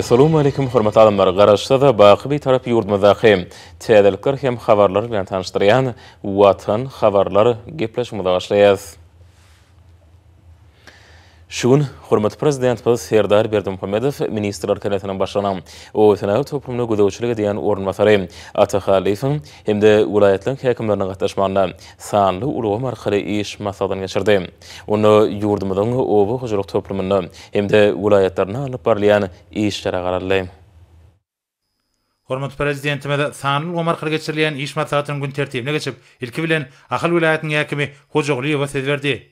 Assalamu аликам, хурмата адамар, ғараж сада, ба ахиби тарап юрд мазахим. Те адал кирхям, хаварлар, глян танш тариян, Şuun, hormatly Prezident Paz Serdar Berdim Pamedov, Ministerlar Kanetinin Başlanan, o tenayot hukumunu gudavuçilig diýen oran vatari, Ata Khalifin, hem de ulayetlin kekimlerinin gattashmanna, saanlu uluo marxali masadan geçirdi. Onu yurdumudun obu hujuluk toplumunna, hemde de ulayetlarna alip barliyan iish jara gararli. Hürmet Prezident Paz Saanlu uluo marxali iish masadan geçirdi. Hürmet ilki Paz akhal uluo marxali iish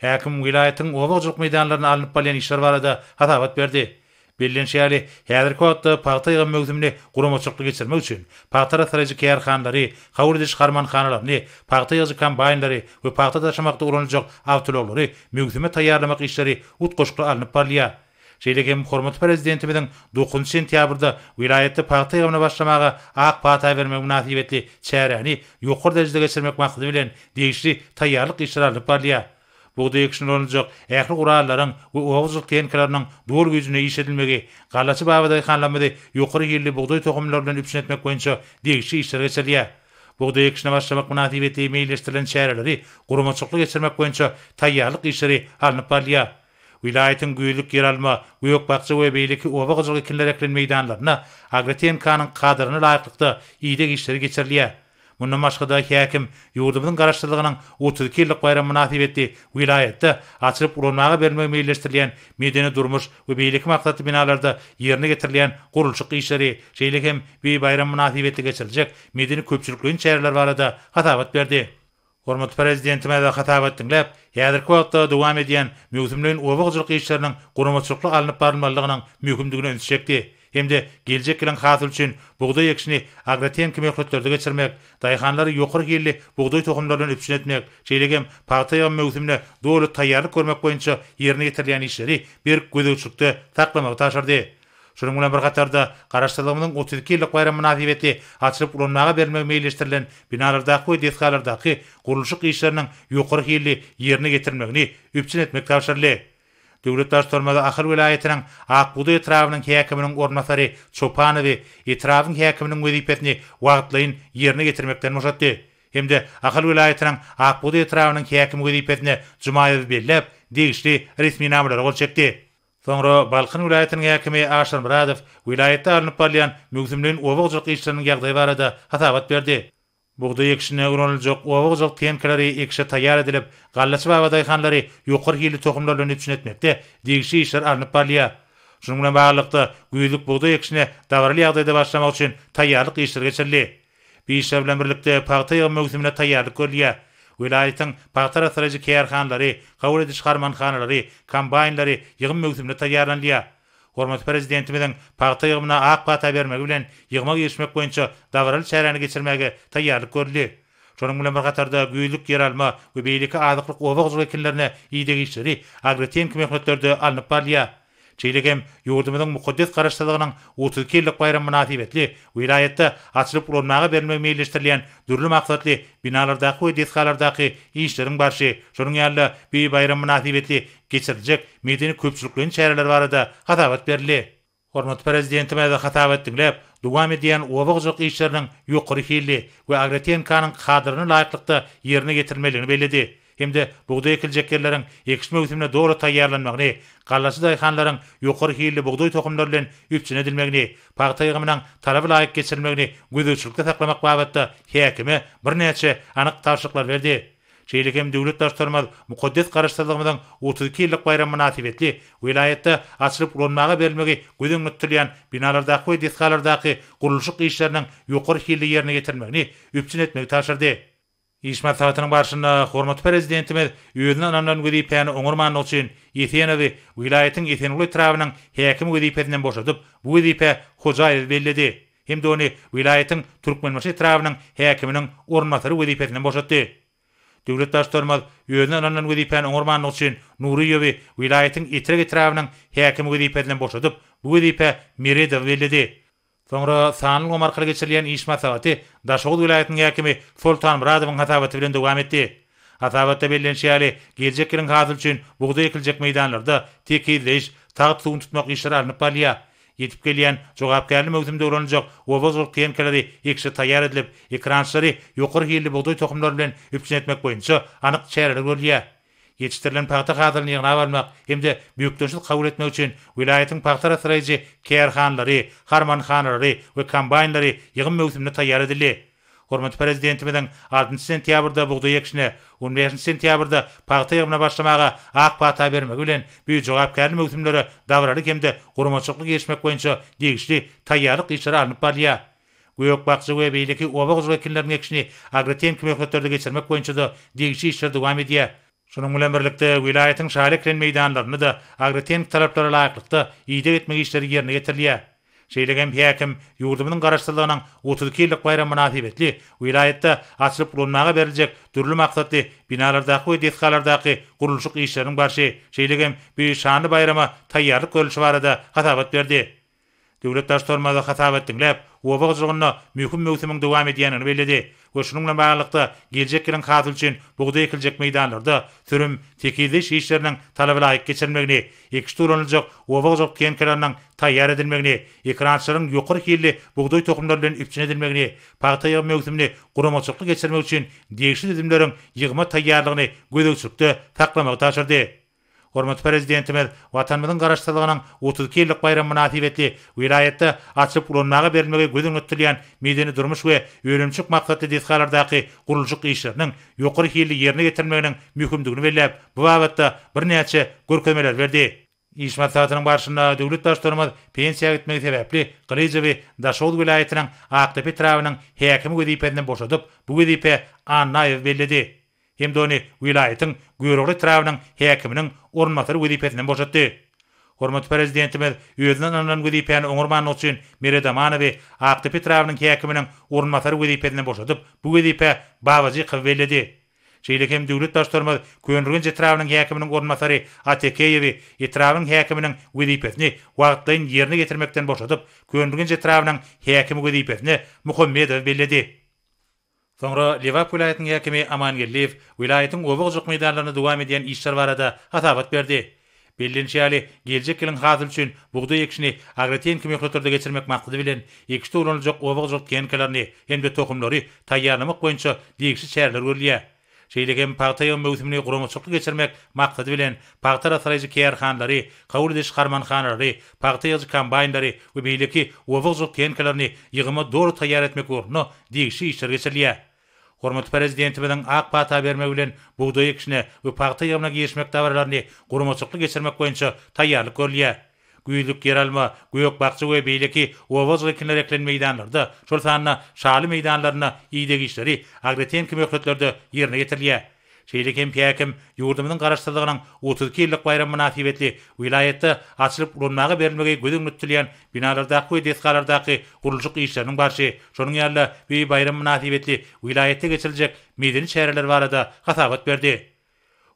Häkim vilayatyň owagçylyk meýdanlaryna alınıp bolan işler barada hatawat berdi. Berlin şäheri häzir paxta partiýa mögdümli guramaçyklyk geçirmek üçin paxta taraýjy kärhanlary, gawrdyş garmanhanalar, ne paxta ýazy kombaynlary we paxta daşamakda urunjak awtolary mögdüme taýýarlamak işleri utgoşgy alınıp barýa. Şeýleki hem hormatly prezidentimiziň 9 sentýabrda vilayaty paxta ýagna başlamagy ak partiýa berme munasibetli çäreni ýokur derejede geçirmek maksady bilen degişli taýýarlyk işleri alyp barýa. Bugda ýekşin rolunjak ähli guralaryň we owuzlyk tenkalarynyň dol gözüne iş edilmegi, galaçy babaday hanlamady ýokary ýerli bugdaý tohumlary bilen üçin etmek boýunça degişi işler geçirýär. Bugda ýekşin başlamak munatiwete emailleşdirilen şäherleri gurumaçlykly geçirmek boýunça taýýarlyk işleri halyp barýar. Vilayetin güýlük ýer alma, güýök bagça we beýleki owa gyzyl kinler eklen meýdanlaryna agrotenkanyň kadryny laýyklykda iýdeg işleri geçirilýär. Munda maşgada häkim ýurdumyň garaşdyrylygynyň 30 ýyllyk bayram münasip etdi. Wilayatda açyp urunmagy berilmegi meýilleşdirilen medeni durmuş we beýlik maksatly binalarda ýerine getirilen gurulşy işleri, şeýlik hem we bayram münasip etdi geçiriljek medeni köpçülikli şäherler barada hatabat berdi. Hormat prezidentime we hatabat tinglep, häzirki wagtda dowam edýän möhümlüň owagçylyk işleriniň gurulmaçylyk alnyp barylmalygynyň möhümdigine Hemde gelecek gelen hasıl üçin buğday ekşini agraten kimyoklatlarda geçirmek, dayhanları yokur gelli тұқымдарын tohumlarını üpçün etmek, şeylegem patayan mevsimine doğru tayyarlık görmek boyunca yerine getirilen бір bir gözüçlükte taklamak taşırdı. Şunun bilen bir gatarda Garaşdalymynyň 32 ýyllyk bayram münasibeti açylyp ulanmaga bermek meýilleşdirilen binalardaky we Döwletdaş tormada ahir welaýetiniň Akbudy etrawynyň häkiminiň ornatary Çopanowy etrawynyň häkiminiň wezipetini wagtlaýyn ýerine getirmekden maksatdy. Hemde ahir welaýetiniň Akbudy etrawynyň häkimi wezipetini Jumaýew bellep degişli resmi namlar bolup çykdy. Soňra Balkan welaýetiniň häkimi Aşyr Muradow welaýetde arnyp bolýan möhümlüň owagçylyk işleriniň ýagdaýy barada hasabat berdi. Bugda ýekşine uranyljak we ugyzyk tenkleri ekşe taýýar edilip, galyç we awdaý hanlary ýokur ýyly toqumlarla öňe düşnetmekde, degişi işler arnyp barlyar. Şu bilen baglykda güýlük bugda ýekşine dawrly ýagdaýda başlamak üçin taýarlyk işleri geçirildi. Bir işle bilen birlikde paýta ýygy möwsimine taýarlyk görýär. Welaýetiň paýta strategik ýerhanlary, gowredişgarman hanlary, kombaynlary ýygy möwsimine taýarlanýar. Hormat prezidentimizin paxta yığımına aq pata bermegi bilen yığma girişmek boýunça davral şäräni geçirmäge taýýarlyk görüli. Şonuň bilen bir gatarda güýlük yer alma we beýliki Çeýlekem ýurdumyň mukaddes garaşdygynyň 30 ýyllyk bayramy münasibetli wilayatda açylyp urulmagy berilme meýilleşdirilýän dürli maksatly binalardaky we detkalardaky işleriň barşy. şonuň ýaly bir bayram münasibetli geçirjek medeni köpçülikli şäherler barada hatabat berli. Hormat prezidentim ýa-da hatabat diýip, dowam edýän owagzyk işleriň ýokary hili we agretenkanyň kadryny laýyklykda ýerine getirmeligini Hemde buğday ekilcekkerlerin ekişme ösümüne doğru tayyarlanmagyny, gallaçy daýhanlaryň ýokary hilli buğday tohumlary bilen üpçün edilmegini, paýta ýygynyň talaby laýyk geçirilmegini gözüçlükde saklamak babatda häkime bir näçe anyk tarşyklar berdi. Şeýlekem döwlet daşlarymyz mukaddes garaşdyrygyň 32 ýyllyk bayram münasibetli açylyp berilmegi gözüň binalardaky we guruluşyk işleriniň ýokary hilli Ýeşmä taýdanyň başyna hormat prezidentimiz ýöne Nanan güýdi peýany oňurman üçin ýetýän we vilayatyň ýetenli trawynyň häkim güýdi peýinden bu bellidi hem de onu vilayatyň türkmenmäçi trawynyň häkiminiň oňurmatary güýdi peýinden boşatdy. Döwlet daşdarma ýöne anandan güýdi peýany oňurman üçin Nuriýew vilayatyň ýetregi trawynyň häkim güýdi boşadyp bu bellidi. Sonra sanal gomar kare geçirilen iş masalati Daşoğlu vilayetinin hakimi Sultan Muradov'un hasabatı bilen devam etti. Hasabatta belirlen şeyali gelecek yılın hazır için buğday ekilecek meydanlarda tekizleş, tağıt suun tutmak işler alınıp balıya. Yetip geliyen çoğabkarlı mevzimde olanacak uvazol kıyan kaladi ekşi tayar edilip ekranşları yokur hiyerli buğday tokumlar bilen üpçin etmek boyunca anıq çayarlar yetiştirilen paxta hasylyny ýygnap almak hem-de büýükleşil kabul etmek üçin vilayatyň paxta rasrayjy kerhanlary, harmanhanlary we kombaynlary ýygyn möwsümine taýýar edildi. 6 15 sentýabrda paxta ýygyna başlamaga ak paxta bermek bilen büýük jogapkärlik möwsümlere dawralyk Şunun bilen birlikde vilayetin şalekren meydanlarını da agrotehnik taraflara laýyklykda ýede etmek işleri ýerine getirilýär. Şeýlegem häkim ýurdumynyň garaşdyrylanyň 32 ýyllyk bayram munasibetli vilayetde açylyp bolmagy berilecek dürli maksatly binalardaky we detkalardaky guruluşyk işleriniň barşy şeýlegem bir şany bayrama taýýarlyk görüşi barada hasabat berdi. Döwlet daşdormada hasabat dinläp, Obaq jogunna mühim mövsümin dowam edýänini bellädi. We şunun bilen baýlykda geljek ýylyň hasyl üçin buğday ekiljek meýdanlarda sürüm, tekizleş işleriniň talaby laýyk geçirmegini, ekiş töwrenjek obaq jogyň kenkeleriniň taýýar edilmegini, ekranlaryň ýokur ýerli buğday tökümlerinden üpçin edilmegini, partaýa mövsümini guramaçykly geçirmek üçin degişli edimleriň ýygma taýýarlygyny gözegçilikde taklamak taýdyrdy. Hormat prezidentimiz vatanymyzyň garaşdyrylygynyň 32 ýyllyk bayramy münasibetli vilayatda açyp ulanmagy bermegi gözüň ötdirilýän medeni durmuş we ýörümçük maksatly dehkalardaky guruljyk işleriniň ýokary hilli ýerine getirmeginiň mühimdigini belläp, bu wagtda bir görkemeler görkezmeler berdi. İş maksatynyň başynda döwlet daşdarymyz pensiýa gitmek sebäpli Gryjewi Daşol vilayatynyň Aqtepe häkimi gödipenden boşadyp, bu gödipe anna ýa hem döni vilayetin güýrügli trawynyň häkiminiň ornmasary wezipetinden boşatdy. Hormat prezidentimiz özünden anan wezipeni öňürmän üçin Mereda Manowy Aqtepe trawynyň häkiminiň ornmasary wezipetinden boşatyp bu wezipe bawajy gowledi. Şeýlek hem döwlet daşdarmaz köýnürgen jetrawynyň häkiminiň ornmasary Atekeýewi etrawynyň häkiminiň wezipetini wagtyň ýerine getirmekden boşatyp köýnürgen jetrawynyň häkimi wezipetini Muhammedow belledi. Sonra Liverpool ýetin aman Amangeliw vilayatyň gowuk juk meýdanlaryna dowam edýän işler barada hatabat berdi. Bellinçe ýaly geljek ýylyň hazyr üçin buğda ekşini agretin kimi ýokdurda geçirmek maksady bilen ikisi urunly juk gowuk juk kenkelerini hem de tohumlary taýýarlamak boýunça diýişi çäreler görýär. Şeýlegem partiýa möhümli gurama çykyp geçirmek maksady bilen partiýa saýyzy kärhanlary, gowurdyş garmanhanlary, partiýa ýazy kombaynlary we beýleki gowuk juk kenkelerini ýygymy dogry taýýar etmek üçin diýişi işler geçirýär. Hormat prezidenti bilen ak pata berme bilen buğday ekşine we paqta yerine geçmek tawarlarını gurmaçyklı geçirmek boýunça taýýarlyk görýä. Güýlük ýeralma, güýök bagçy we beýleki owaz we kinler meýdanlarda şol sanyna şaly meýdanlaryna iýdegi işleri agretenki möhletlerde ýerine getirilýär. Şeýlekem päkem ýurdumyň garaşdyrylygynyň 32 ýyllyk bayram münasibetli vilayaty açylyp urunmagy berilmegi gödüň ütülýän binalarda hakky desgarlardaky guruljyk işleriniň barşy. Şonuň ýerli bir bayram münasibetli vilayaty geçiriljek medeni şäherler barada hasabat berdi.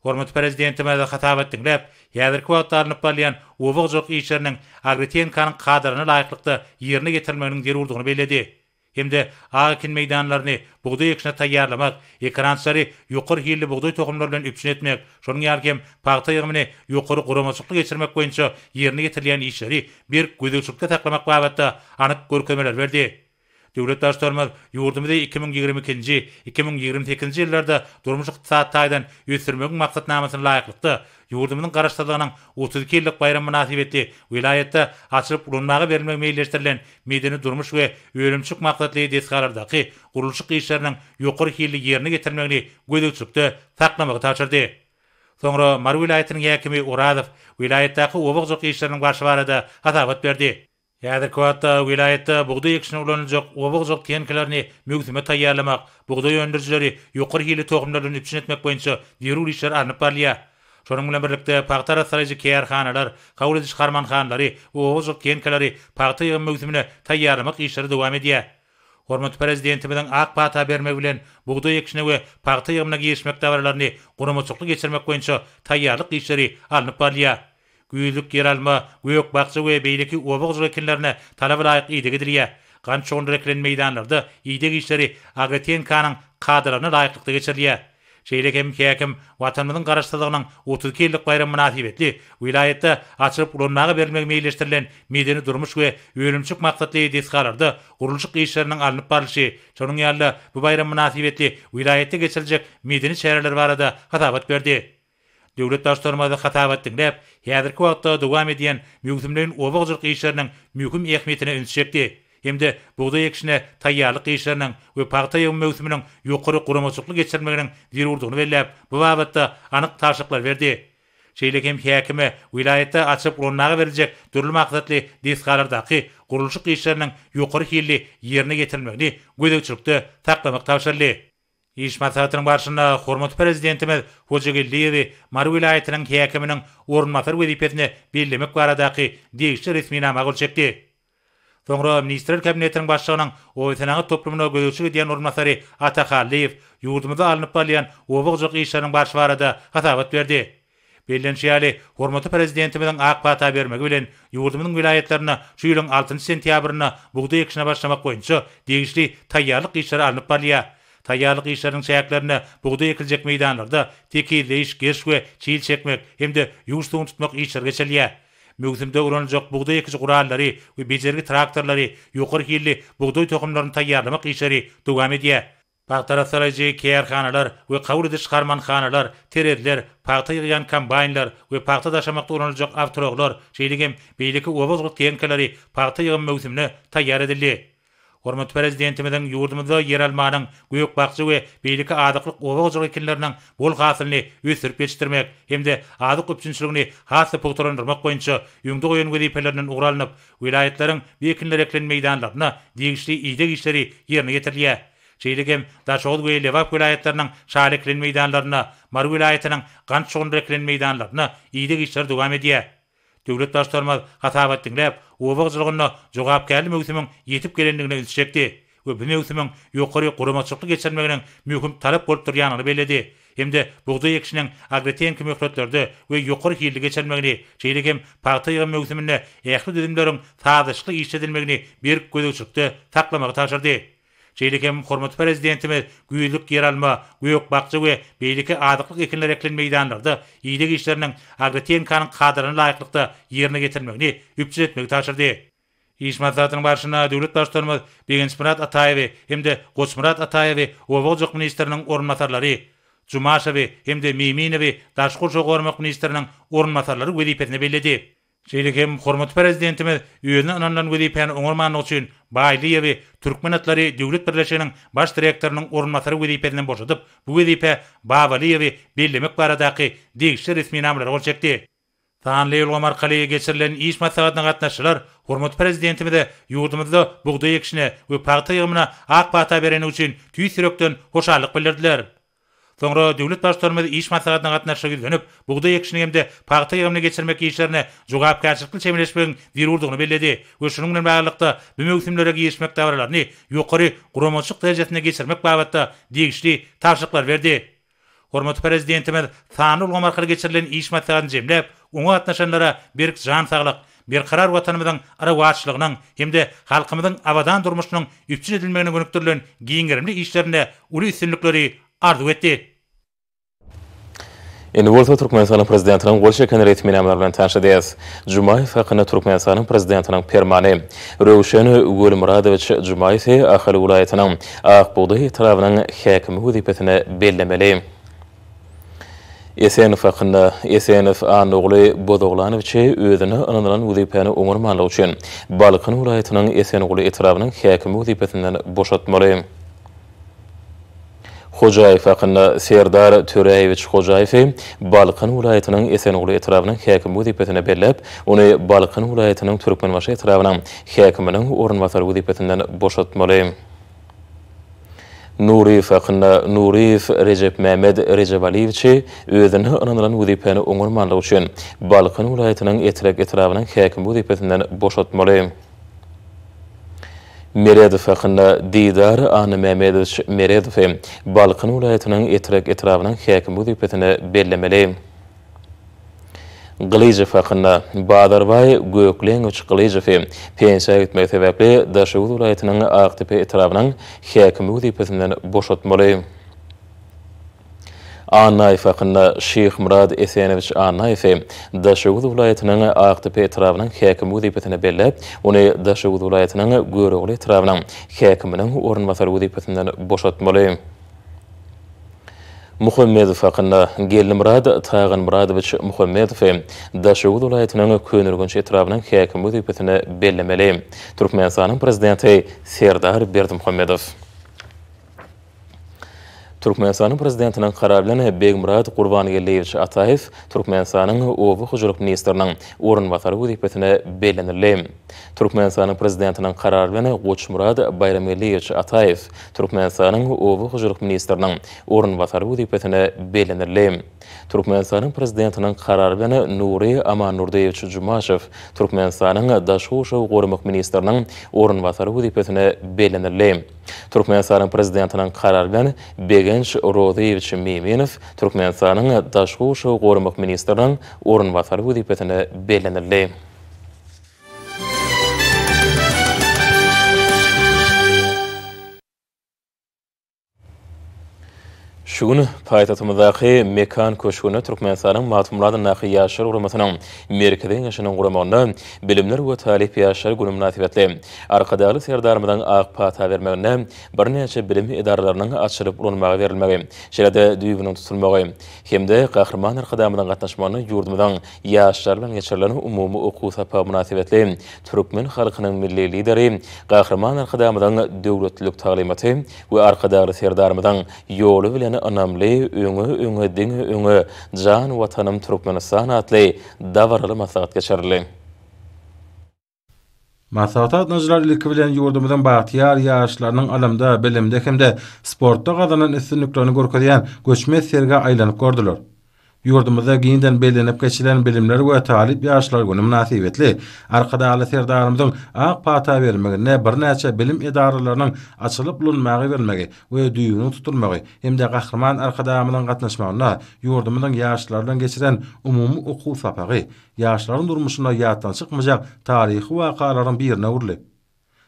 Hormat prezidenti mazda hasabat dinläp, ýazyrky wagtlaryny palyan owagjyk işleriniň agritenkanyň kadryny laýyklykda ýerine getirmeginiň gerekligini belledi. hemde akin meydanlarını buğday ekşine tayyarlamak, ekransları yukur hirli buğday tokumlarla üpçün etmek, şonun yargem pahta yığımını yukuru kuramasuklu geçirmek boyunca yerine getirilen işleri bir güdülsükte taklamak babatta anık görkömeler verdi. Döwlet daşlarymyz ýurdumyzda 2022-nji, 2028-nji ýyllarda durmuş ykdysat taýdan ýetirmek maksatnamasyny laýyklykda ýurdumyň garaşdyrylanyň 32 ýyllyk bayramy münasibeti vilayatda açylyp ulanmagy berilmek meýilleşdirilen medeni durmuş we ölümçük maksatly desgarardaky guruluşyk işleriniň ýokary hilli ýerine getirmegini gödükçükde taklamagy taçyrdy. Soňra Maru häkimi Uradow vilayatdaky owagjyk işleriniň başy barada hasabat berdi. Häzir kwatda vilayatda bugda ýekşini ulanyljak obuk jak tenkilerini mögzüme taýýarlamak, bugda ýöndürjileri ýokary hili tohumlaryny üçin etmek boýunça zerur işler alyp barlýa. Şonuň bilen birlikde paxta rasalyjy kiyarxanalar, gowul edish harmanxanlary we obuk jak tenkileri paxta ýygyn mögzümine taýýarlamak işleri dowam edýär. Hormat prezidenti bilen ak paýta bermek bilen bugda ýekşini we paxta ýygyna giýişmek täwirlerini gurumçukly geçirmek boýunça taýýarlyk işleri alyp barlýar. güýlük ýer alma, güýök bagçy we beýleki obuk zekillerine talaby laýyk ýetdigi dilä. Gançy onda reklen meýdanlarda ýetdigi işleri Agatenkanyň kadrlaryna laýyklykda geçirilýär. Şeýleki hem käkim watanymyň garaşdyrylygynyň 30 ýyllyk bayram münasibetli vilayetde açylyp urunmagy berilmek meýilleşdirilen medeni durmuş we öwrümçik maksatly ýetgärlerde gurulşyk işleriniň alınıp barylşy, şonuň ýaly bu bayram münasibetli vilayetde geçiriljek medeni şeýleler barada hatabat berdi. Döwletdaşlarymyza hatabat dinläp, häzirki wagtda dowam edýän mögzümlerin obagjyryk işleriniň möhüm ähmiýetine ünsiýekdi. Hemde buğda ekşine tayyarlık işlerinin ve parta yığın mevsiminin yukarı kurumasıklı geçirmenin zir urduğunu bellep, bu бұл anık анық таршықлар берді. hem Iş masatynyň barşynda hormat prezidentimiz Hoca Gelliýewi Mar vilayatynyň häkiminiň ornmasar wezipetini bellemek baradaky degişli resmi nama gol çekdi. Soňra ministrler kabinetiniň başlygynyň Owetanaga toplumyna gözüçi diýen ata Atahalyew ýurdumyza alınıp barýan owagjak işleriniň baş barada hasabat verdi. Bellenşi ýaly hormat prezidentimizin ak bermegi bilen ýurdumynyň vilayatlaryna şu 6 sentýabryna bugda ýekşine başlamak boýunça degişli taýýarlyk işleri alınıp barýar. taýýarlyk işleriniň çäklerine bugda ekiljek meydanlarda teki leş geş we çiýil çekmek hemde ýuşdugyny tutmak işlerге çelýä. Möhümde uranjak bugda ekiş guralary we bejergi traktorlary ýokary hilli bugda tohumlaryny taýýarlamak işleri dowam edýär. Paxta rasalaji kerxanalar we qawr edish xarmanxanalar, tererler, paxta yigan kombaynlar we paxta daşamaqda uranyljak avtoroglar, şeýligem beýleki owozgut tenkalary paxta yigan mövsümine taýýar Hormat prezidentimizin yurdumuzda yer almanın güýük bagçy we beýleki adyklyk owagçylyk ýerleriniň bol hasylyny ösürip ýetirmek hem de adyk köpçüligini hasy pogtorandyrmak boýunça ýöngde goýan we diýerlerden uralynyp vilayetleriň bekinler eklen meýdanlaryna degişli ýygy işleri ýerine getirilýär. Şeýlegem daşgaly we lewap vilayetleriniň şaýlyk meýdanlaryna, mar vilayetiniň gançgaly eklen meýdanlaryna ýygy işler dowam edýär. Döwlet daşgaly hasabatdyklap Обақ жылғынна жоғап кәлі мөгісімің етіп келендігіне үлсішекті. Өбіне өсімің юқыры құрымачықты кетшірмегінің мүкім талап болып тұрғанығы беледі. Емді бұғды екшінің агретен кім өй юқыры кейілді кетшірмегіне, жейлігім пақты еғім мөгісіміне әқлі дүдімдерің садышқы ешеділмегіне берік көдөкшікті тақламағы Şeýlekem hormatly prezidentimiz güýlük ýeralma, güýök bakçy we beýleki adyklyk ekinler eklen meýdanlarda iýdeg işleriniň agrotehnikanyň kadryny laýyklykda ýerine getirmekni üpçe etmek taşyrdy. Iş mazatyny başyna döwlet başdarmy Begin Smirat Ataýew hem-de Gosmirat Ataýew owagjak ministriniň ornatarlary Jumaşewi hem-de Miminewi daşgur jogarmak ministriniň ornatarlary welipetine belledi. Şeýlekem hormat prezidentime ýöne ananlan gödi pen oňurmanyň üçin Baýdy ýewi Türkmenatlary döwlet birleşiginiň baş direktorynyň orunmasary gödi penden boşadyp, bu gödi pe Baýdy ýewi bellemek baradaky degişli resmi namlary bolçakdy. Tan Leýil Omar geçirilen iş maslahatyna gatnaşdylar. Hormat prezidentime de ýurdumyzda bugda ýekşine we paýta ýygmyna ak paýta bereni üçin tüýsürekden hoşallyk bildirdiler. Sonra döwlet başlygyny we iş maslahatyna gatnaşyk üçin buğda ekşini hemde paqta ýygymyny geçirmek işlerini jogap gatnaşykly çemeleşmegi wirurdygyny bellädi. We şunun bilen baglykda bümeg ümmetlere giýişmek täwirlerini ýokary guramçylyk derejesine geçirmek babatda degişli täşiklar berdi. Hormatly prezidentimiz Tanul Gomar kyl geçirilen iş maslahatyny jemläp, oňa atnaşanlara bir jan saglyk, bir karar watanymyzyň ara wagtçylygynyň hemde halkymyzyň awadan durmuşynyň üçin edilmegini gönükdirilen giňerimli işlerine uly üstünlikleri arzu etdi. Endi bolsa Türkmenistanyň prezidentiniň gol şeýkän reýtimi bilen tanışa diýes. Jumaýew haýyna Türkmenistanyň prezidentiniň permanent Röwşen Gulmuradow Jumaýew ahal welaýetiniň Aqbuda hyýtrawynyň häkimi wüzipetine bellemeli. ESNF haýyna ESNF an ugly Bodoglanowçy özüni anandan wüzipäni öňürmäli üçin Balkan ulayetinin ESNF ugly etrawynyň häkimi wüzipetinden boşatmaly. Hocaayf hakkında Serdar Töreyeviç Hocaayfi Balkan vilayetinin Esenoğlu etrafının hakim bu dipetine belirlep Balkan vilayetinin Türkmen başı etrafına hakimin orun vatar bu dipetinden boşaltmalı. Nurif hakkında Nurif Recep Mehmet Recep Aliyevçi özünü anılan bu dipetini onurmanlı Balkan vilayetinin etrafının hakim bu dipetinden boşaltmalı. Meredov hakkında Didar Anı Mehmetovich Meredov Balkan ulayatının etrak etrafının hakim bu dipetine bellemeli. Glyjev hakkında Badarvay Gökleňiç Glyjev pensiýa gitmek sebäpli Daşyw ulayatynyň Aqtepe etrafynyň häkimi wezipetinden boşatmaly. Anayf aqında Şeyh Murad Esenovich Anayf Daşawud vilayetinin aqtı petravının hakim wudi Belli, belle uni Daşawud vilayetinin gürugli travnan hakiminin orun masal wudi petinden boşatmaly Muhammed faqında Gelin Murad Tağın Muradovich Muhammed fe Daşawud vilayetinin könürgün çetravnan hakim wudi petine belle meli Türkmenistanın prezidenti Serdar Berdimuhammedov Turkmenistanyň prezidentiniň kararlaryna Begmurat Gurbanyýewiç Ataýew Türkmenistanyň Owy hyjyrlyk ministrynyň oryn basary wezipetine belenirli. Turkmenistanyň prezidentiniň kararlaryna Goçmurat Bayramyýewiç Ataýew Türkmenistanyň Owy hyjyrlyk ministrynyň oryn basary wezipetine belenirli. Turkmenistanyň prezidentiniň kararlaryna Nuri Amanurdyewiç Jumaşew Türkmenistanyň daşgaş we gorumak ministrynyň oryn basary wezipetine belenirli. Turkmenistanyň prezidentiniň kararlaryna Genç Rodiyevich Miminov Türkmenistanyň daşgy şowgorymak ministrynyň orunbasary wezipetine belenildi. Şugun paýtatymyzdaky mekan köşgüne Türkmenistanyň matumlaryň nahy ýaşar gurulmasynyň merkezi ýaşanyň gurulmagyna bilimler we talip ýaşar gurulmagyna münasibetli arkadaly serdarymyzdan aq pata bermegine bir näçe bilim idaralarynyň açylyp urulmagy berilmegi. Şeýle-de düýbüniň tutulmagy hemde de gahrman arkadaýmyzdan gatnaşmagyny ýurdumyzdan ýaşarlaryň geçirilen umumy okuw sapa münasibetli türkmen halkynyň milli lideri gahrman arkadaýmyzdan döwletlik taglimaty we arkadaly serdarymyzdan ýoly bilen önemli öňe öňe diňe öňe jan watanym türkmen sanatly dawrly masagat geçerli Masata adnajlar ilki bilen yurdumudan batiyar yaşlarının alamda, bilimde, kimde, sportta qadanan isi nükronu gorkadiyan, serga aylanıp gordulur. Yurdumuzda giyinden belenip geçilen bilimler we talip yaşlar günü münasibetli arkada ala serdarımızın ak pata vermegi ne bir bilim idaralarının açılıp bulunmagy bermegi we düýünü tutulmagy hem de arkada arkadaşlarymyň gatnaşmagyna yurdumuzun ýaşlardan geçiren umumy okuw sapagy ýaşlaryň durmuşuna ýatan çykmajak taryhy wakalaryň birine urly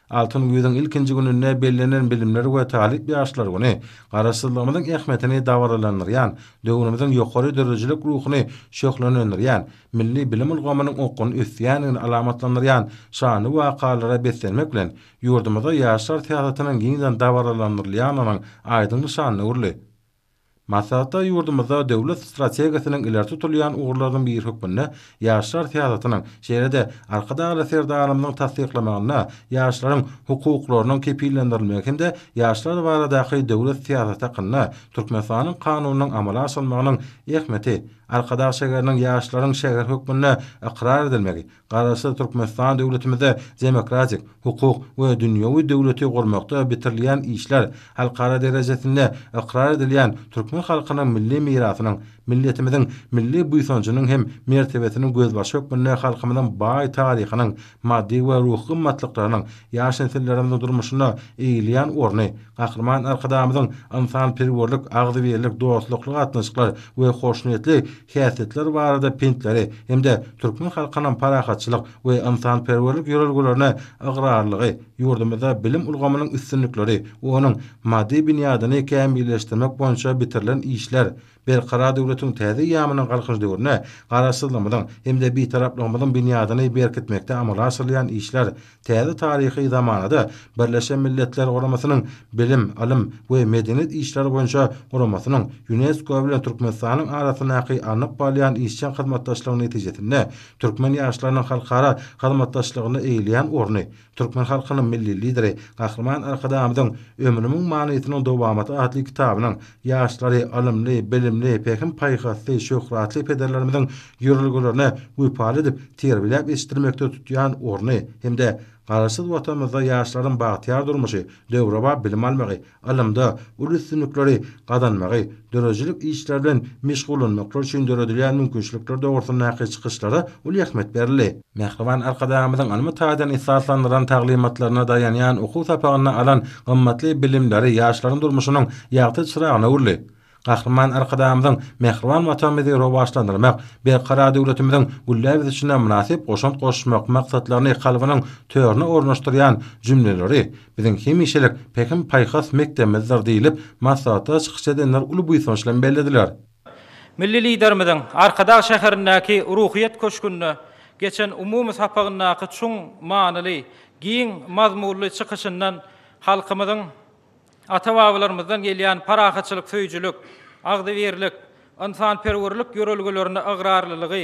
Altın güýden ilkinji gününe bellenen bilimler we talip ýaşlar güni garaşsyzlygymyzyň ähmetini dawralanyr. Ýan döwrümiziň ýokary derejelik ruhuny şöhlenendir. Ýan milli bilim ulgamynyň okun üsýanyny alamatlandyr. Ýan şany we aqallara beslenmek bilen ýurdumyzda ýaşlar teatrynyň giňden dawralanyr. Ýan onuň aýdyny urly. Masata hatda yurdumda döwlet strategiasyna ileri tutulýan uğurlardan bir hakynda ýaşlar täze hatan. arkada garyşer daýamyň täsirlemegi bilen ýaşlaryň hukuklaryny kepillendirilmeýär. Kimde ýaşlar baradaky döwlet täze hata qanna Türkmenistanyň kanunynyň amala aşmagynyň ähmiýeti arkadaş şegerinin yaşlarının şeger hükmüne ikrar edilmegi. Qarası Türkmenistan devletimizde demokratik hukuk ve dünyavi devleti kurmakta bitirilen işler halkara derejesinde ikrar edilen Türkmen halkının milli mirasynyň milletimizin milli buýsançynyň hem mertebesini göz başyp bilen halkymyzyň baý taryhynyň maddi we ruhy gymmatlyklarynyň ýaş nesillerimiziň durmuşyna eýilýän orny gahrman arkadaşymyzyň insan perwerlik, agdywerlik, dostlukly gatnaşyklar we hoşnutly häsiýetler barada pintleri hem de türkmen halkynyň parahatçylyk we insan perwerlik ýolgularyna agrarlygy ýurdumyzda bilim ulgamynyň üstünlikleri we onuň maddi binýadyny kämilleşdirmek boýunça bitirilen işler bir qara döwletiň täze ýamynyň galkyş döwrüne garaşdyrylan bilen hem de bir taraplan bilen binýadyny berkitmekde amala asylyan işler täze taryhy zamanada Birleşen Milletler Guramasynyň bilim, alym we medeniýet işleri boýunça guramasynyň UNESCO bilen Türkmenistanyň arasynaky anyk balyan işçi hyzmatdaşlygyny netijesinde Türkmen ýaşlarynyň halkara hyzmatdaşlygyny eýleýän orny Türkmen halkynyň milli lideri Gahrman Arkadamyň ömrüniň manysyny dowam etdirmäkde atly kitabynyň ýaşlary, alymly, bilim ölümli epekin paykatlı şöhratlı pederlerimizin yürürlgülerine uypar edip terbilek istirmekte tutuyan orny Hemde, de Qarasız vatanda yaşlaryň bagtyar durmuşy, döwrewa bilim almagy, alymda ulus synlyklary gadanmagy, döwrejilik işlerden meşgul bolmak üçin döredilen mümkinçilikler de ortasyna haýy çykyşlary ul ýetmet berli. Mehriban arkadaşymyň alma taýdan ýetsaslandyran taglimatlaryna daýanan okuw tapagyna alan gymmatly bilimleri yaşlaryň durmuşynyň ýagty çyragyna urli. Gahrman arkadaşımızın mehriban vatanımızı ro başlandırmak, bir kara devletimizin gullev içinde münasip koşan koşmak maksatlarını kalbinin törünü ornaştırayan cümleleri bizim kimişlik pekim paykas mektemizdir deyilip masata çıkış edenler ulu bu isonçlan bellediler. Milli liderimizin arkadaş şehrindeki ruhiyet koşkunu geçen umumi sapagynnaqy çuň manly giň mazmurlu çykyşyndan halkymyzyň ата бабаларымыздан келген парахатчылык сөйжүлүк агдыберлик инсанперверлик үрөлгөлөрүнө ыграарлылыгы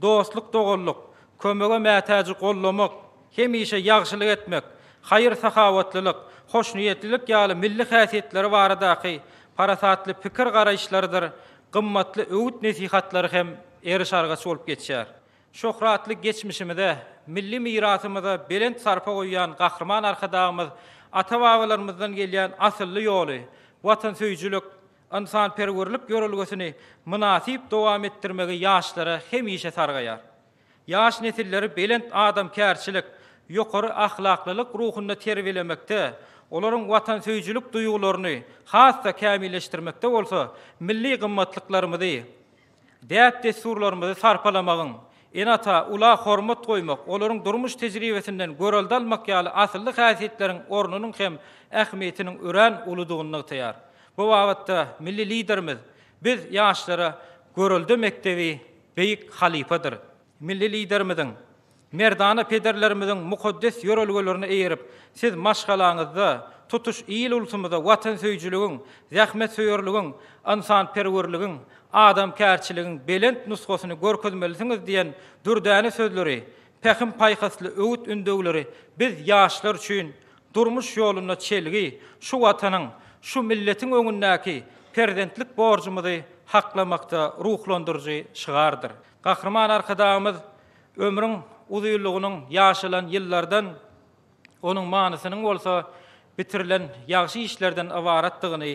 достук тогонлук көмөгө мээтажи колломок хемиша жакшылык этмек хайыр сахаваттылык хош ниетлилик жаалы милли хасиеттери баарыдакы парасатлы пикир карайыштардыр кымматлы үгүт несихаттары хем эриш аргачы болуп кетишер шохраттлы кечмишимизде милли мирасымызды белент сарпа коюан каһарман аркадагыбыз ata babalarımızdan gelýän asyllı ýoly, watan söýjülük, insan perwerlik görülgüsini münasib dowam etdirmegi ýaşlara hemişe sargaýar. Ýaş netilleri belent adam kärçilik, ýokary ahlaklylyk ruhunda terbiýelemekde, olaryň watan söýjülük duýgularyny hasa kämilleşdirmekde bolsa, milli gymmatlyklarymyzy, däp desturlarymyzy sarpalamagyň ената ула хормат қоймақ олардың тұрмыс тәжірибесінен көрелді алмақ ялы асылды қасиеттерің орнының хем әхметінің үрән ұлыдығының таяр бұл уақытта милли біз яштары көрелді мектебі бейк халифадыр милли лидеріміздің мерданы педерлеріміздің мұқаддес ер үлгілеріне сіз машғалаңызды тұтыш ел ұлтымызды уатан сүйіншілігің зәхмет сүйерлігің ынсанперверлігің адам кәрчілігін белент нұсқосыны көркөзмелісіңіз деген дүрдәні сөзлері пәхім пайқасылы үгіт үндеулері біз яшылар үшін тұрмыш жолына челгі шу атаның шу милләтің өңіндәгі перзенттілік борышымызды хақламақты рухландырушы шығардыр қаһарман арқадағымыз өмірің ұзынлығының яшылан йыллардан оның маңызының болса бітірілген яхшы ішлерден ыбараттығын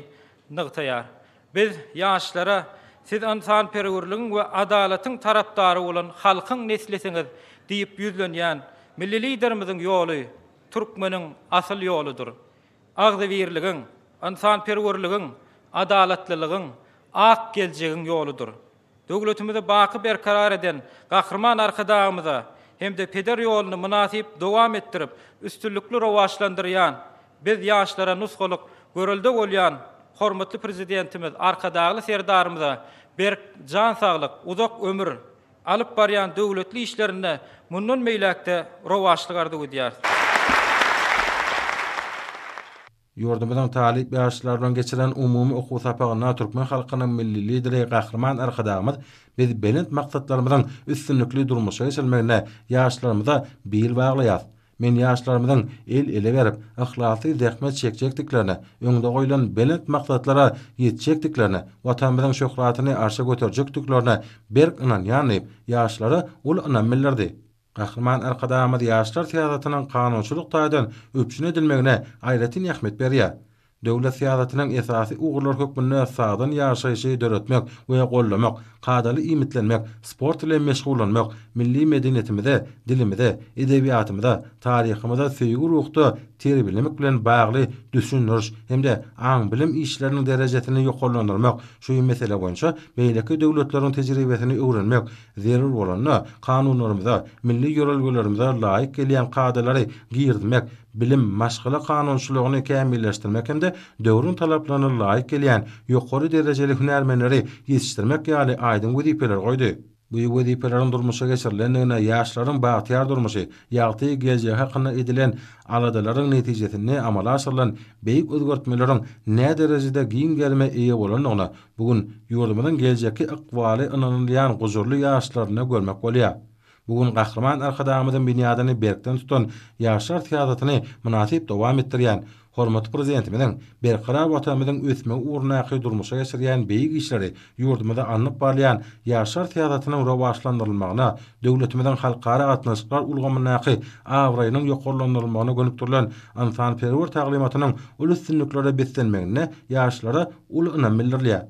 нығтаяр біз яшылары сіз ынсан перуірлігін ө адалатың тараптары олын халқың неслесіңіз дейіп бүзлінян милли лидеріміздің йолы түркменің асыл йолыдыр ағзы верлігін ынсан перуірлігін адалатлылығын ақ келжегін йолыдыр дөглетімізді бақы берқарар еден қақырман арқадағымызды хемде педер йолыны мұнасип дуам еттіріп үстінліклі рауашландырыян біз яшылара нұсқылық көрілді олян hormatly prezidentimiz arkadaqly serdarymyza ber jan saglyk, uzak ömür alyp baryan döwletli işlerinde munnun meýlakda rowaşlyk ardy gidýär. Yurdu talip ýaşlardan geçiren umumy okuw sapagyna türkmen halkynyň milli lideri gahrman arkadaqymyz biz belent maksatlarymyzdan üstünlikli durmuşa ýetmegine ýaşlarymyza bir bagly men ýaşlarymyň el ele berip, ihlasy zähmet çekjekdiklerini, öňde goýulan belet maksatlara ýetjekdiklerini, watanymyň şöhratyny arşa götürjekdiklerini berk inan ýanyp, ýaşlary ul inan millerdi. Gahrman arkadaşımız yaşlar siyasetinin kanunçuluk tayyden öpçün edilmeğine ayretin yakmet beriye. Dövlet siyasetinin esasi uğurlar hükmünü sadın yaşayışı dörütmek ve kollamak qadaly imitlenmek, sport bilen meşgullanmak, milli medeniýetimizde, dilimizde, edebiýatymyzda, taryhymyzda söýgü ruhda terbiýelenmek bilen bagly düşünýäris hemde aň bilim işleriniň derejesini ýokarlandyrmak, şu mesele boýunça beýleki döwletleriň tejribesini öwrenmek zerur bolanda kanunlarymyzda, milli ýörelgelerimizde laýyk gelýän qadalary giýirmek bilim maşgala kanunçuluğunu kemilleştirmek hem de dövrün talaplarına layık gelen yukarı dereceli hünermenleri yetiştirmek yani aýdym wezipeler goýdy. Bu wezipelerin durmuşa geçirilendigine ýaşlaryň baýtyar durmuşy, ýagty gelýär hakyna edilen aladalaryň netijesinde amala aşyrylan beýik özgörtmeleriň näde derejede giň gelme eýe bolanyna bugun ýurdumyň geljekki ykwaly ynanylýan guzurly ýaşlaryna görmek bolýar. Bugun gahrman arkadaşımızın binyadını berkten tutun yaşar tiyatatını münasip devam ettiriyen, Hormat prezidentimiň Berkara qara watanymyň ösme urna ýa-da durmuşa ýaşaryan beýik işleri ýurdumda anlyk barlyan ýaşar tiýatrynyň rowaşlandyrylmagyna, döwletimiň halkara gatnaşyklar ulgamyna ýa-da awraýynyň ýokurlandyrylmagyna gönüp durlan ansan perwer taglimatynyň ulus synlyklara beslenmegine ýaşlara ulyna millerliýär.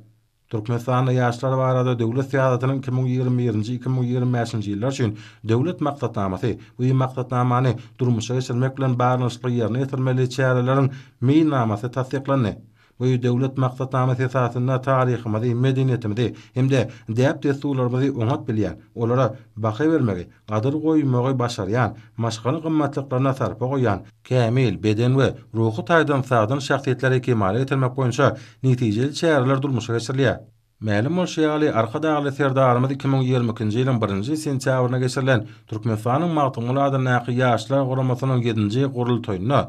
Türkmenistan'da yaşlar var arada devlet siyasetinin 2021-2025-nji ýyllar üçin devlet maksatnamasy we maksatnamany durmuşa geçirmek bilen baglanyşly ýerine ýetirmeli çäreleriň meýnnamasy tasdiqlandy. we döwlet maqsadynyň esasynda taryhymyzy, medeniýetimizi hemde diýip tesulurmagy umut bilýär. Olara baha bermegi, gadyr goýmagy başaryan, maşgaly gymmatlyklaryna sarp goýan, kämil beden we ruhy taýdan sagdan şahsiýetleri kemal etmek boýunça netijeli çäreler durmuşa geçirilýär. Mälim bolşa ýaly arka daýaly serde 2022-nji ýylyň 1-nji sentýabryna geçirilen Türkmenistanyň maýtymly adyna ýaky ýaşlar guramasynyň 7-nji gurultoýyna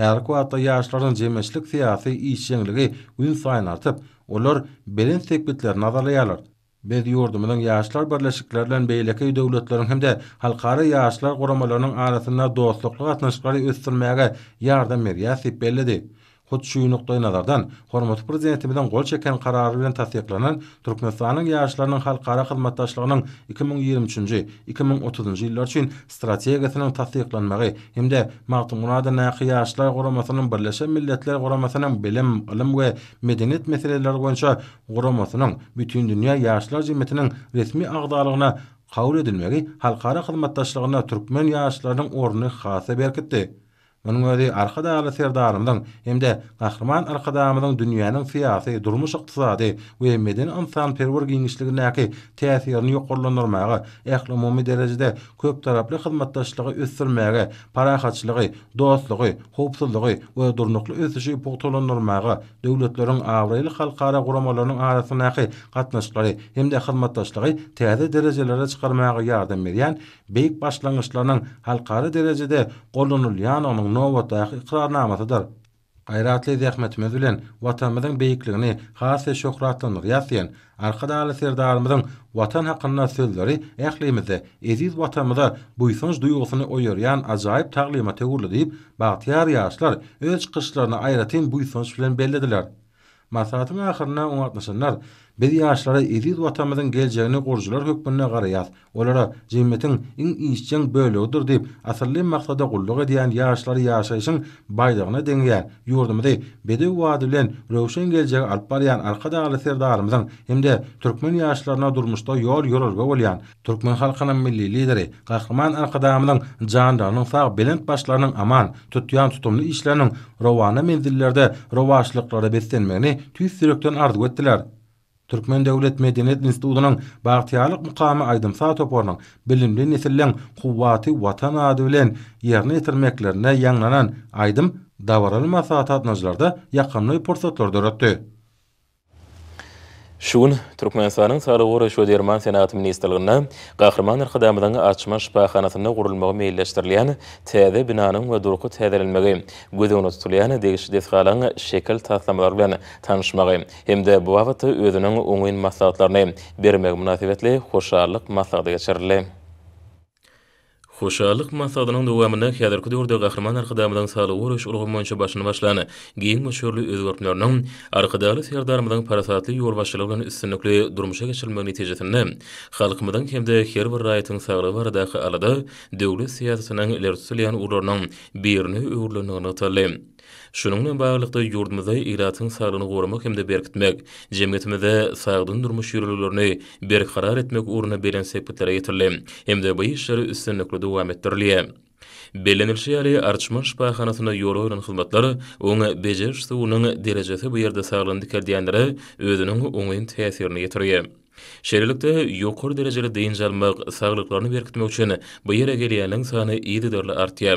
her kwaýta ýaşlaryň jemeşlik syýasy ýeňligi gün saýyna artyp, olar belin tekbitler nazarlaýarlar. Bir ýurdumyň ýaşlar birleşikleri beýleki döwletleriň hem-de halkara ýaşlar guramalarynyň arasynda dostlukly gatnaşyklary ösdürmäge ýardam berýär diýip Hut şu nuqtai nazardan hormat prezidenti gol çeken qarary bilen tasdiqlanan Türkmenistanyň ýaşlarynyň halkara hyzmatdaşlygynyň 2023 2030-njy ýyllar üçin strategiýasynyň tasdiqlanmagy hemde Martin Munada näki ýaşlar guramasynyň Birleşen Milletler guramasynyň bilim, ilim we medeniýet meseleleri boýunça guramasynyň bütün dünýä ýaşlar jemgyýetiniň resmi agdalygyna kabul edilmegi halkara hyzmatdaşlygyna türkmen ýaşlarynyň orny hasa berkitdi. Onun öýdi arka serdarymdan hemde gahrman arka daýamynyň dünýäniň fiýasy, durmuş ykdysady we meden insan perwer giňişliginiň täsirini ýokurlandyrmagy, ähli umumy derejede köp taraply hyzmatdaşlygy ösdürmäge, parahatçylygy, dostlygy, howpsuzlygy we durnukly ösüşi ýokurlandyrmagy, döwletleriň awraýly halkara guramalarynyň arasyna gatnaşyklary hemde hyzmatdaşlygy täze derejelere çykarmagy ýardam berýän beýik başlangyçlaryň halkara derejede gollanylýan nowatda iqrar namatadar. Qayratli zähmet mezulen watanmyň beýikligini, has we şöhratyny ýatyn, arkada ale serdarmyň watan haqqyna söldüri, ählimizde eziz watanmyza bu ýsoňç duýgusyny oýaryan ajaýyp taglimat ýurdy diýip, baýtyar ýaşlar öz çykyşlaryny aýratyn bu ýsoňç bilen bellediler. Masahatın ahirna unatmasınlar, Biz ýaşlara ýetip watamyzyň geljegini gurjular hökmüne garaýas. Olara jemmetiň iň işçiň bölegidir diýip asyrly maksada gullug edýän ýaşlary ýaşaýşyň baýdygyna deňýär. Ýurdumyzy bedew wadylan rowşan geljegi alyp barýan arkada galy serdarymyzyň hemde türkmen ýaşlaryna durmuşda ýol ýörürge bolýan türkmen halkynyň milli lideri gahrman arkadamyň jandanyň sag bilent başlarynyň aman tutýan tutumly işleriniň rowana menzillerde rowaşlyklara beslenmegini tüýsürekden arzuw etdiler. Türkmen Döwlet Medeniýet Institutunun Bagtyýarlyk mukamynyň Aydym Saat topgunyň bilimli neslin Kuvvati watan ady bilen ýerine ýetirmeklerini ýanglanan Aydym Dawraly Maşahatat nazarlarynda ýaýran Şuun Türkmenistanyň Sarawy Gora şu derman senat ministrligine gahrman erkadamdan açma şpahanasyna gurulmagy meýilleşdirilýän täze binanyň we durgy täzelenmegi gözüňi tutulýan degiş desgalan şekil taslamalar bilen tanışmagy hemde bu wagtda özüniň oňyn maslahatlaryny bermek münasibetli hoşarlyk maslahaty geçirilýär. Hoşallyk masadynyň dowamyna häzirki döwürde gahrman arkadaşlarymyň sağlygy uruş urgun boýunça başyny başlany. Geyin meşhurly özgörtmelerini arkadaşlary serdarymyň parasatly ýol başlygy bilen üstünlikli durmuşa geçirmek netijesinde halkymyň hemde her bir raýatyň sağlygy barada alada döwlet siýasatynyň ilerisi bilen urunyň birini öwrlenýän ýatly. Şunungla baglykda ýurdumyzda iratyň sagdyny gorumak hem de berkitmek, jemgyýetimizde sagdyn durmuş ýürürlerini bir karar etmek uruna beren sepetlere ýetirli. Hem de bu işleri üstünlükli dowam etdirli. Belenilşi yali Arçman Şpahanasına yoru oylan hizmetleri onu becerişti onun derecesi bu yerde sağlandı kerdiyenlere özünün onun teyasirini getiriyor. Şerilikte yokur dereceli deyinc almaq sağlıklarını berkitmek uçun bu yere geliyanın sani iyidi dörle artya.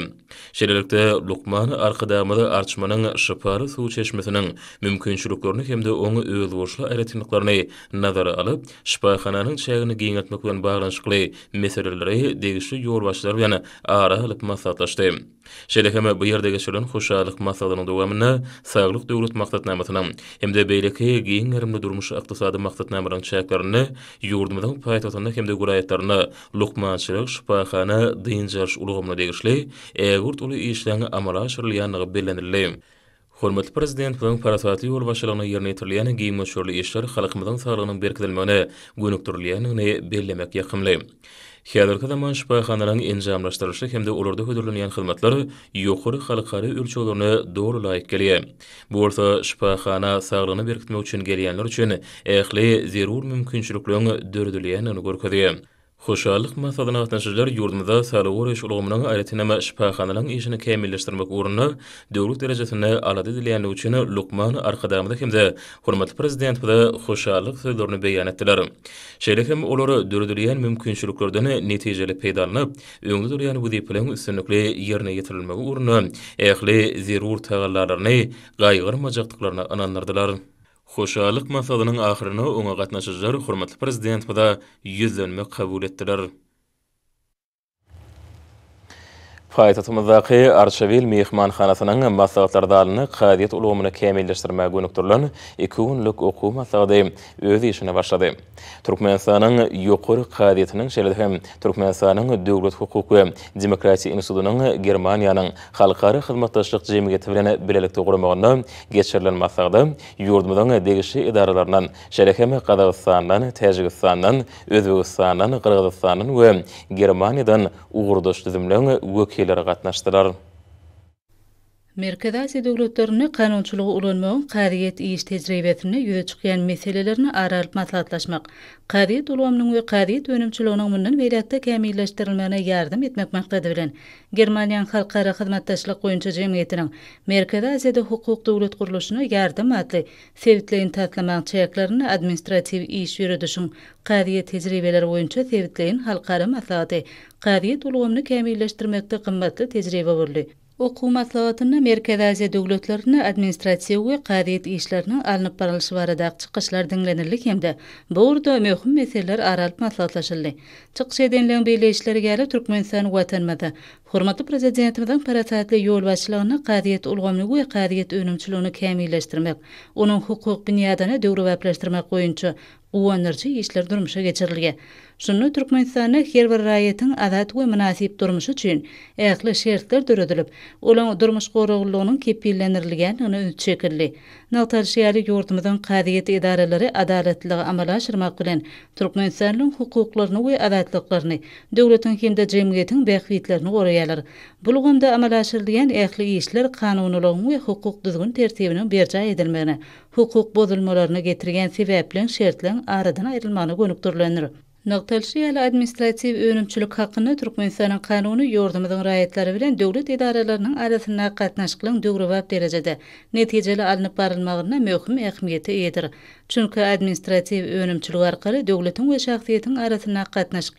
Şerilikte lukman arkadamada arçmanın şıparı suu çeşmesinin mümkünçülüklerini hem de onu öğüldoğuşla eretinliklerini nazara alıp, şıparxananın çayını giyin atmakla bağlanışkli meselelere degişli yorbaşlar yana ara alıp masatlaştı. Şelekeme bu yerde geçirilen hoşalık masalının devamına sağlık devlet maksatnamasına hem de beyleki giyin erimli durmuş iktisadi maksatnamaların çayaklarını yurdumadan payet hem de gurayetlerine lukmançılık, şüphakhane, dincarş uluğumuna degirşli, eğurt ulu işlerine amara şirilyanlığı belenirli. Hormatly prezident, bugün parasatly ýol başlanyny ýerine ýetirilýän giýim meşhurly işler halkymyzyň saglygynyň berkidilmegine gönükdirilýän ýöne bellemek ýakymly. Hedirka zaman şüphayxanaların encamlaştırışı hem de olurda hüdürlünüyen xidmatları yokuri xalqari ölçüolarını doğru layık Bu orta şüphayxana sağlığını berkitme uçun geliyenler uçun ehli zirur mümkünçülüklüyün dördüleyen anı Xoşalıq masalına atnaşıcılar yurdumda salıqor eş uluğumunan ayretine mə şipaxanalan işini kəmilləşdirmək uğruna dövrük dərəcəsində aladı diliyənli üçünə Luqman arxadamda kimdə hürmətli prezident bu da xoşalıq sözlərini beyan etdilər. Şəhərəm oları dördüliyən mümkünçülüklərdən nəticəli peydalını öngü duruyan bu diplomun üstünlüklə yerinə yetirilməyə uğruna əxli zərur təğallarlarını qayğırmacaqlıqlarına anandırdılar. Hoşalyk masalynyň ahyryny oňa gatnaşyjylar hormatly prezident bada ýüzlenmek kabul etdiler. Paýtatymyzdaky Arşewil mehmanxanasynyň maslahatlary dalyny qadiyet ulumyny kämilleşdirme gönükdirilen 2 günlük okuw maslahaty öz işini başlady. Türkmenistanyň ýokary qadiyetiniň şeýle hem Türkmenistanyň döwlet hukuk we demokratiýa institutynyň Germaniýanyň halkary hyzmatdaşlyk jemgyýeti bilen birlikde gurulmagyna geçirilen maslahaty ýurdumyň degişli idaralarynyň şereke me Qazaqstandan, Täjikistandan, Özbegistandan, Kırgızstandan we Germaniýadan ugurdaşdyrylan wekil нәтижелері қатнаштылар Merkezasi dövlətlərini qanunçuluğu ulanmağın qariyyət iyiş tezrəyibətini yöyə çıxayan məsələlərini aralıp masalatlaşmaq. Qariyyət ulanmağın və qariyyət önümçülüğünün münün vəyliyyətdə kəmiyyiləşdirilməyənə yardım etmək məqdədə vələn. Gərmaniyan xalqqara xidmətdaşlıq qoyunca cəmiyyətinin Merkezasiyyədə hüquq dövlət qorluşuna yardım adlı sevitləyin tatlamağın çəyəklərini administrativ iyiş yürüdüşün qariyyət tezrəyibələr qoyunca sevitləyin xalqqara masalatı qariyyət ulanmağını kəmiyyiləşdirilməkdə qımmatlı tezrəyibə vərlü. Oku maslahatyny Merkez Aziýa döwletlerini administrasiýa gaýdyt işlerini alnyp baralşy barada çykyşlar diňlenilýär hemde bu ýerde möhüm meseleler aralyk maslahatlaşyldy. Çykyş edenleriň beýleşikleri gelip Türkmenistan watanmada hormatly prezidentimizden parataýatly ýol başlygyny gaýdyt ulgamly we gaýdyt önümçiligini kämilleşdirmek, onuň hukuk dünýäsini döwrüp aýlaşdyrmak goýunça uwanyrçy işler durmuşa geçirilýär. Şunu Türkmenistan'ı her bir raiyetin adat ve münasip durmuş için ayaklı şerhler dörüdülüp, olan durmuş koruğuluğunun kepillenirligen ını ünç çekirli. Naltar şiali yurtumudun qadiyyeti idareleri adaletliliğe amala şirma gülen Türkmenistan'ın hukuklarını ve adatlıklarını, devletin kimde cemiyetin bekvitlerini oruyalar. Bulgumda amala şirliyen ayaklı işler kanunluğun ve hukuk düzgün tertibinin berca edilmeni, hukuk bozulmalarını getirgen sebeplen şerhlerini aradana ayrılmanı gönüktürlenir. Nagtalşi ýaly administratiw öwrenimçilik hakyny Türkmenistanyň kanuny ýordamyndan raýatlary bilen döwlet edaralarynyň arasyna gatnaş bilen dogry wagt derejede netijeli alınıp barylmagyna möhüm ähmiýet edir. Çünki administratiw öwrenimçilik arkaly döwletiň we şahsyýetiň arasyna gatnaş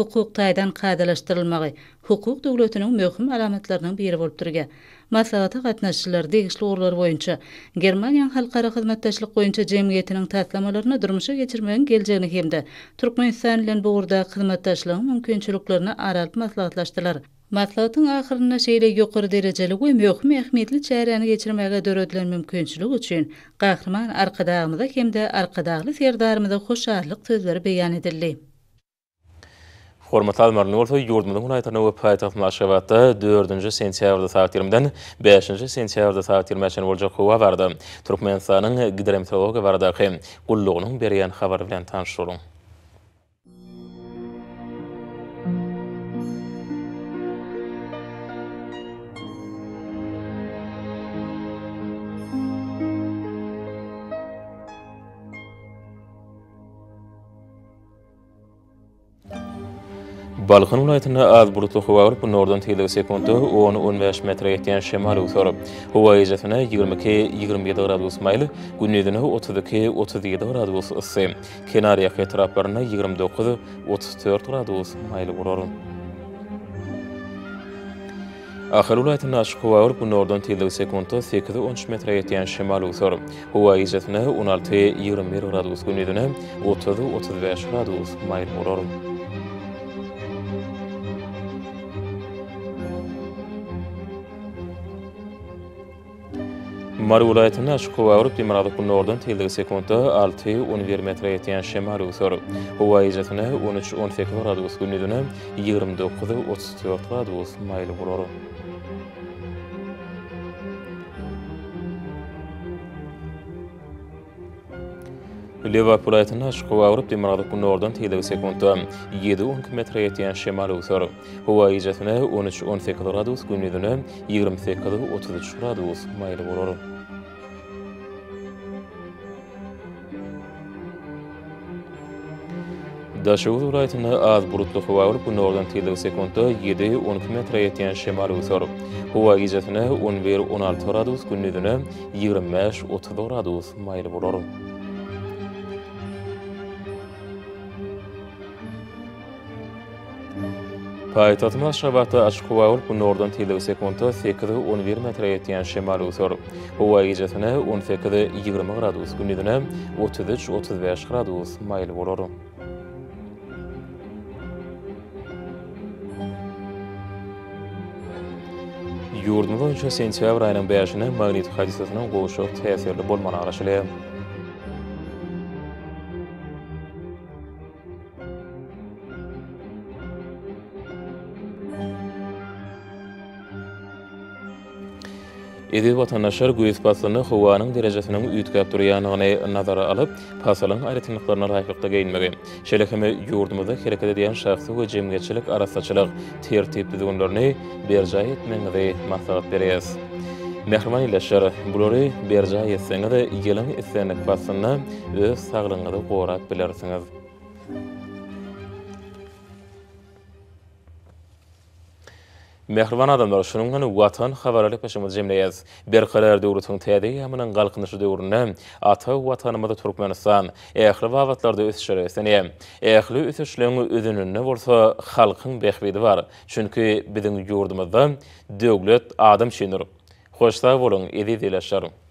hukuk taýdan gadalaşdyrylmagy hukuk döwletiniň möhüm alametleriniň biri bolup durýar. Maslahata gatnaşçylar degişli uğurlar boyunca Germaniýanyň halkara hyzmatdaşlyk boyunca jemgyýetiniň täsirlemelerini durmuşa geçirmegin geljegini hemde Türkmenistan bilen bu urda hyzmatdaşlygyň mümkinçiliklerini aralyp maslahatlaşdylar. Matlatın ahirine şeyle yukarı dereceli ve mühkümi ehmiyetli çeyreğini geçirmeye göre ödülen mümkünçülük için kahraman arkadağımıza hem de arkadağlı serdarımıza sözleri beyan edildi. Hormatly almarlar, bolsa ýurdumyň hunaýtyna we paýtagtyň aşgabatda 4-nji sentýabrda saat 20-den 5-nji sentýabrda saat 20-ni boljak howa berdi. Türkmenistanyň gidrometeorologiýa baradaky gullugynyň berýän habar bilen tanyşdyrýar. Balkan ulaýatyna az bulutly howa bolup, nordan tilege 10-15 metre ýeten şemal ýetýär. Howa ýetjesine 22-27 gradus maýly, gündüzine 32-37 gradus ýetse. Kenar ýaky 29-34 gradus maýly bolar. Ahir ulaýatyn aşyk howa bolup, 8-13 metre ýeten şemal ýetýär. Howa 16-21 gradus gündüzine 30-35 gradus maýly bolar. Mar ulaýatyna şu gowrup demirada kunny ordan tildigi sekundda 6.10 metre ýeten şemal usur. Howa ýetine 13.10 fekrat gusgunydyna 29.34 gradus maýly bolar. Leva Pulaytana şu Avrupa demirada bu nordan tele sekundda 7 km ýetýän şemal usur. Hava ijetine 13-10 sekil radius günüdünü 20 sekil 33 radius mayla bolar. Daşavuz ulaytana az burutlu hava ur bu nordan tele sekundda 7-10 km yetiyen şemal usur. Hava ijetine 11-16 radius günüdünü 25-30 radius mayla bolar. Paytaxtımız Şəbətdə Əşxuvaul bu nordan tilə sekunda fekri 11 metre yetən şimal utur. Hava icatını 10 fekri 20 gradus, gündüzünə 33-35 gradus mayl vurur. Yurdumuz üçün sentyabr ayının 5-nə maqnit hadisəsinin qoluşuq təsirli bolmanı araşılıyor. Edi vatandaşlar güýes basyny howanyň derejesini ýetgäp durýanyny nazara alyp, pasalyň aýratynlyklaryna haýyklykda geýinmegi. Şeýle hem ýurdumyzda hereket edýän şahsy we jemgyýetçilik arasyçylyk tertip dogunlaryny berjaý etmegi maksat berýär. Mehriman ýaşlar, bulary berjaý etseňiz, ýelin isleniň basyny öz saglygyňyzda gorak bilersiňiz. bilersiniz. Mehrwan adamlar şunun hany watan habarlyk başymyz jemleýär. Bir kararlar döwrüniň täzedi, hemmeň galkyny şu döwrüne ata watanymyzda Türkmenistan ähli wawatlarda ösüşleri sen hem ähli ösüşleriň özünüňde bolsa halkyň behbidi bar. Çünki biziň ýurdumyzda döwlet adam şeýnür. Hoşça bolun, edi dilaşarym.